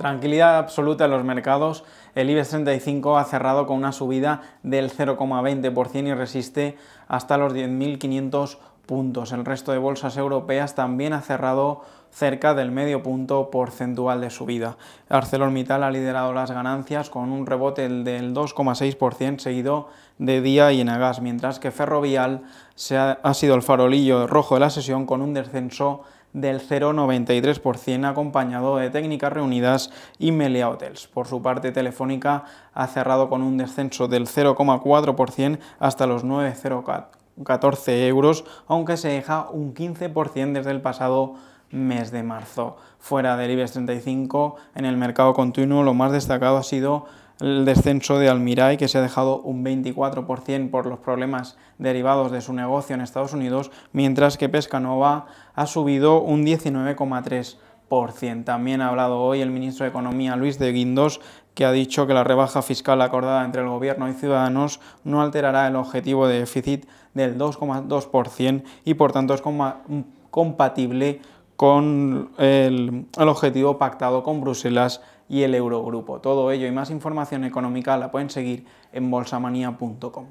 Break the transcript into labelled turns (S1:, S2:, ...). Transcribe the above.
S1: Tranquilidad absoluta en los mercados. El IBEX 35 ha cerrado con una subida del 0,20% y resiste hasta los 10.500 puntos. El resto de bolsas europeas también ha cerrado cerca del medio punto porcentual de subida. ArcelorMittal ha liderado las ganancias con un rebote del 2,6% seguido de Día y Enagás, mientras que Ferrovial se ha, ha sido el farolillo rojo de la sesión con un descenso del 0,93% acompañado de técnicas reunidas y Melia Hotels. Por su parte, Telefónica ha cerrado con un descenso del 0,4% hasta los 9014 euros, aunque se deja un 15% desde el pasado mes de marzo. Fuera del IBEX 35, en el mercado continuo, lo más destacado ha sido el descenso de Almiray, que se ha dejado un 24% por los problemas derivados de su negocio en Estados Unidos, mientras que Pescanova ha subido un 19,3%. También ha hablado hoy el ministro de Economía, Luis de Guindos, que ha dicho que la rebaja fiscal acordada entre el Gobierno y Ciudadanos no alterará el objetivo de déficit del 2,2% y por tanto es compatible con el, el objetivo pactado con Bruselas y el Eurogrupo. Todo ello y más información económica la pueden seguir en bolsamanía.com.